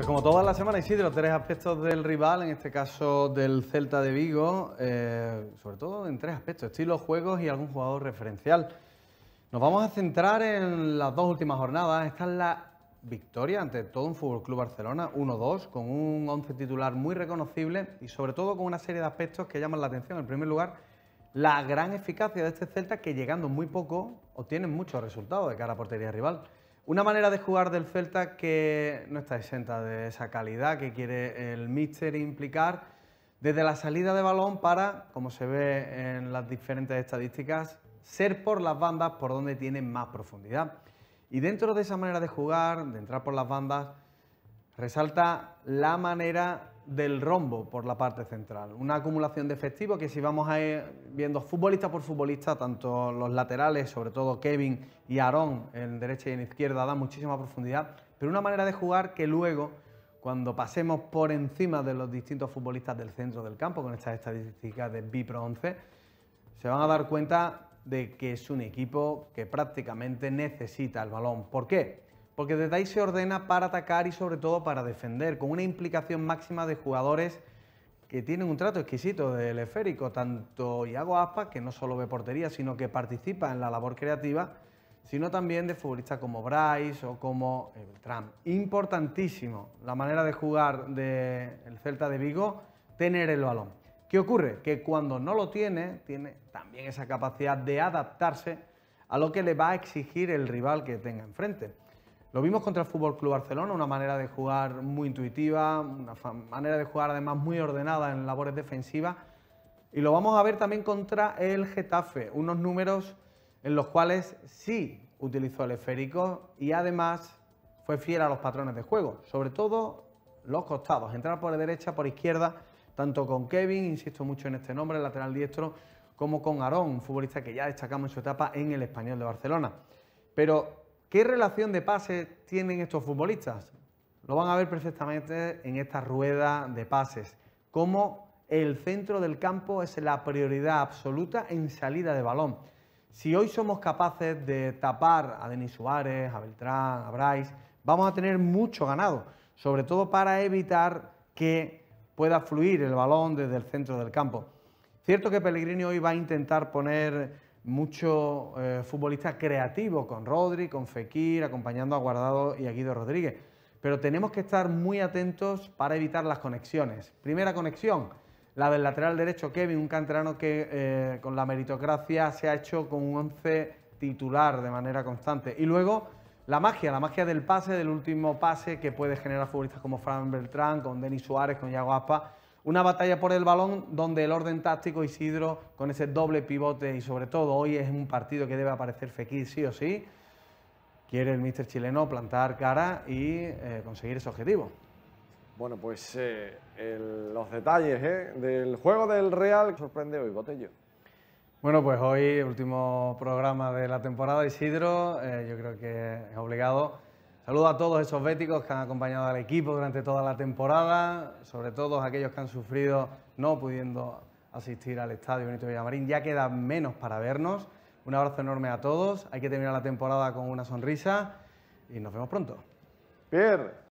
Pues como todas las semanas, los tres aspectos del rival, en este caso del Celta de Vigo, eh, sobre todo en tres aspectos, estilo, juegos y algún jugador referencial. Nos vamos a centrar en las dos últimas jornadas. Esta es la victoria ante todo un FC Club Barcelona, 1-2, con un 11 titular muy reconocible y sobre todo con una serie de aspectos que llaman la atención. En primer lugar, la gran eficacia de este Celta que llegando muy poco obtiene muchos resultados de cara a portería rival. Una manera de jugar del Celta que no está exenta de esa calidad que quiere el míster implicar desde la salida de balón para, como se ve en las diferentes estadísticas, ser por las bandas por donde tiene más profundidad. Y dentro de esa manera de jugar, de entrar por las bandas, resalta la manera del rombo por la parte central. Una acumulación de efectivo que si vamos a ir viendo futbolista por futbolista, tanto los laterales, sobre todo Kevin y Aaron en derecha y en izquierda, da muchísima profundidad, pero una manera de jugar que luego, cuando pasemos por encima de los distintos futbolistas del centro del campo, con estas estadísticas de Bipro 11, se van a dar cuenta de que es un equipo que prácticamente necesita el balón. ¿Por qué? porque ahí se ordena para atacar y sobre todo para defender, con una implicación máxima de jugadores que tienen un trato exquisito del esférico, tanto Iago Aspas, que no solo ve portería, sino que participa en la labor creativa, sino también de futbolistas como Bryce o como eh, Beltrán. Importantísimo la manera de jugar del Celta de Vigo, tener el balón. ¿Qué ocurre? Que cuando no lo tiene, tiene también esa capacidad de adaptarse a lo que le va a exigir el rival que tenga enfrente. Lo vimos contra el Fútbol Club Barcelona, una manera de jugar muy intuitiva, una manera de jugar además muy ordenada en labores defensivas. Y lo vamos a ver también contra el Getafe, unos números en los cuales sí utilizó el esférico y además fue fiel a los patrones de juego, sobre todo los costados, entrar por derecha, por izquierda, tanto con Kevin, insisto mucho en este nombre, el lateral diestro, como con Aarón, un futbolista que ya destacamos en su etapa en el español de Barcelona. Pero ¿Qué relación de pases tienen estos futbolistas? Lo van a ver perfectamente en esta rueda de pases. Cómo el centro del campo es la prioridad absoluta en salida de balón. Si hoy somos capaces de tapar a Denis Suárez, a Beltrán, a Bryce, vamos a tener mucho ganado, sobre todo para evitar que pueda fluir el balón desde el centro del campo. Cierto que Pellegrini hoy va a intentar poner mucho futbolistas eh, futbolista creativo, con Rodri, con Fekir, acompañando a Guardado y a Guido Rodríguez. Pero tenemos que estar muy atentos para evitar las conexiones. Primera conexión, la del lateral derecho Kevin, un canterano que eh, con la meritocracia se ha hecho con un once titular de manera constante. Y luego la magia, la magia del pase, del último pase que puede generar futbolistas como Fran Beltrán, con Denis Suárez, con Iago Aspa una batalla por el balón donde el orden táctico Isidro con ese doble pivote y sobre todo hoy es un partido que debe aparecer Fekir sí o sí. Quiere el míster chileno plantar cara y eh, conseguir ese objetivo. Bueno, pues eh, los detalles eh, del juego del Real sorprende hoy, yo. Bueno, pues hoy, último programa de la temporada, Isidro, yo creo que es obligado Saludo a todos esos béticos que han acompañado al equipo durante toda la temporada, sobre todo aquellos que han sufrido no pudiendo asistir al Estadio Benito Villamarín. Ya queda menos para vernos. Un abrazo enorme a todos. Hay que terminar la temporada con una sonrisa y nos vemos pronto. Pierre.